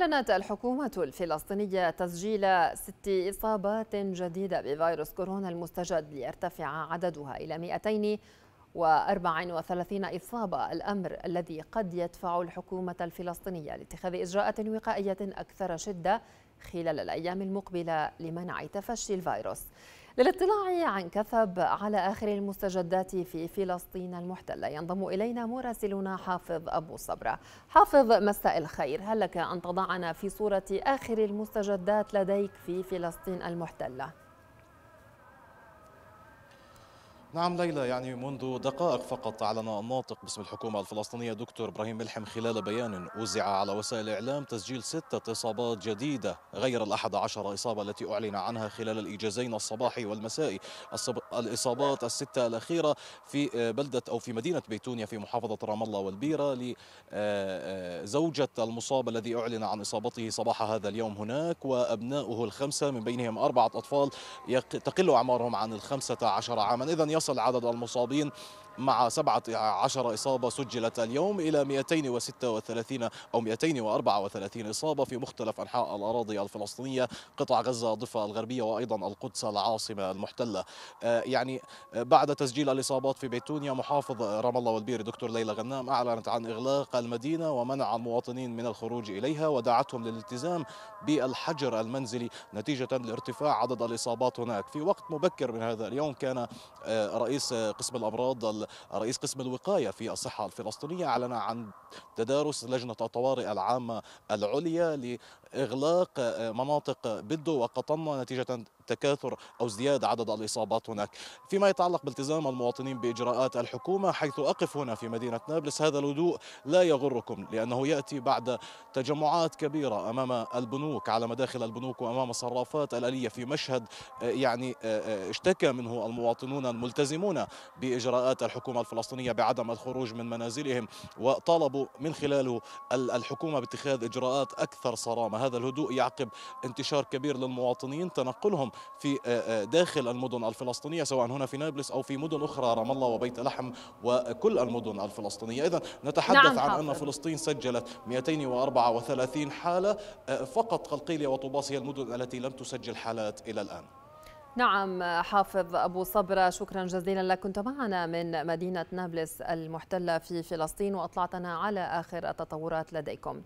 أعلنت الحكومة الفلسطينية تسجيل ست إصابات جديدة بفيروس كورونا المستجد ليرتفع عددها إلى 234 إصابة الأمر الذي قد يدفع الحكومة الفلسطينية لاتخاذ إجراءات وقائية أكثر شدة خلال الأيام المقبلة لمنع تفشي الفيروس للاطلاع عن كثب على آخر المستجدات في فلسطين المحتلة ينضم إلينا مراسلنا حافظ أبو صبرة حافظ مساء الخير هل لك أن تضعنا في صورة آخر المستجدات لديك في فلسطين المحتلة؟ نعم ليلى يعني منذ دقائق فقط أعلن الناطق باسم الحكومة الفلسطينية دكتور إبراهيم ملحم خلال بيان وزع على وسائل الإعلام تسجيل ستة إصابات جديدة غير الأحد عشر إصابة التي أعلن عنها خلال الإيجازين الصباحي والمسائي الإصابات الستة الأخيرة في آه، بلدة أو في مدينة بيتونيا في محافظة رام الله والبيرة لزوجة آه، آه، المصاب الذي أعلن عن إصابته صباح هذا اليوم هناك وأبنائه الخمسة من بينهم أربعة أطفال تقل أعمارهم عن الخمسة عشر عاما إذا يصل عدد المصابين مع 17 إصابة سجلت اليوم إلى 236 أو 234 إصابة في مختلف أنحاء الأراضي الفلسطينية قطاع غزة الضفة الغربية وأيضا القدس العاصمة المحتلة آه، يعني آه، بعد تسجيل الإصابات في بيتونيا محافظ رام الله والبير دكتور ليلى غنام أعلنت عن إغلاق المدينة ومنع المواطنين من الخروج إليها ودعتهم للالتزام بالحجر المنزلي نتيجة لارتفاع عدد الإصابات هناك في وقت مبكر من هذا اليوم كان آه، رئيس قسم الأمراض رئيس قسم الوقاية في الصحة الفلسطينية أعلن عن تدارس لجنة الطوارئ العامة العليا لإغلاق مناطق بدو وقطن نتيجة تكاثر أو ازدياد عدد الإصابات هناك فيما يتعلق بالتزام المواطنين بإجراءات الحكومة حيث أقف هنا في مدينة نابلس هذا الهدوء لا يغركم لأنه يأتي بعد تجمعات كبيرة أمام البنوك على مداخل البنوك وأمام الصرافات الآلية في مشهد يعني آه، آه، اشتكى منه المواطنون الملتزمون بإجراءات الحكومة الحكومة الفلسطينية بعدم الخروج من منازلهم وطالبوا من خلاله الحكومة باتخاذ إجراءات أكثر صرامة هذا الهدوء يعقب انتشار كبير للمواطنين تنقلهم في آه، آه، داخل المدن الفلسطينية سواء هنا في نابلس أو في مدن أخرى رام الله وبيت لحم وكل المدن الفلسطينية إذا نتحدث نعم عن أن فلسطين سجلت 234 حالة آه، فقط قلقيلية وطوباس هي المدن التي لم تسجل حالات إلى الآن نعم حافظ أبو صبرة شكرا جزيلا لك كنت معنا من مدينة نابلس المحتلة في فلسطين وأطلعتنا على آخر التطورات لديكم